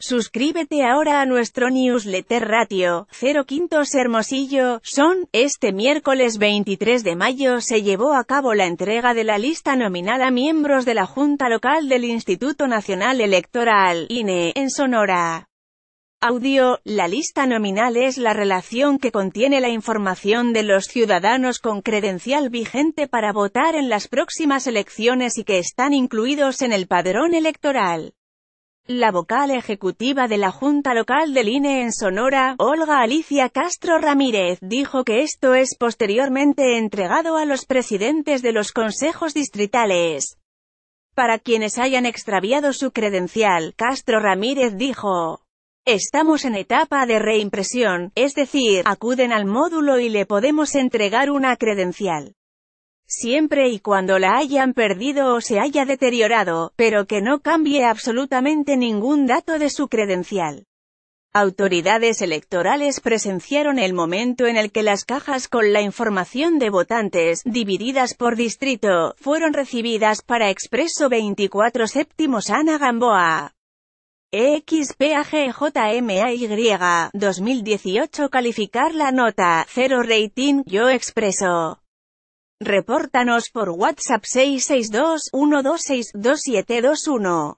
Suscríbete ahora a nuestro newsletter Ratio, 0 Quintos Hermosillo, son, este miércoles 23 de mayo se llevó a cabo la entrega de la lista nominal a miembros de la Junta Local del Instituto Nacional Electoral, INE, en Sonora. Audio, la lista nominal es la relación que contiene la información de los ciudadanos con credencial vigente para votar en las próximas elecciones y que están incluidos en el padrón electoral. La vocal ejecutiva de la Junta Local del INE en Sonora, Olga Alicia Castro Ramírez, dijo que esto es posteriormente entregado a los presidentes de los consejos distritales. Para quienes hayan extraviado su credencial, Castro Ramírez dijo, Estamos en etapa de reimpresión, es decir, acuden al módulo y le podemos entregar una credencial siempre y cuando la hayan perdido o se haya deteriorado, pero que no cambie absolutamente ningún dato de su credencial. Autoridades electorales presenciaron el momento en el que las cajas con la información de votantes, divididas por distrito, fueron recibidas para Expreso 24 Séptimos Ana Gamboa. XPAGJMAY 2018 Calificar la nota, 0 rating, Yo Expreso. Repórtanos por WhatsApp 662 126 2721.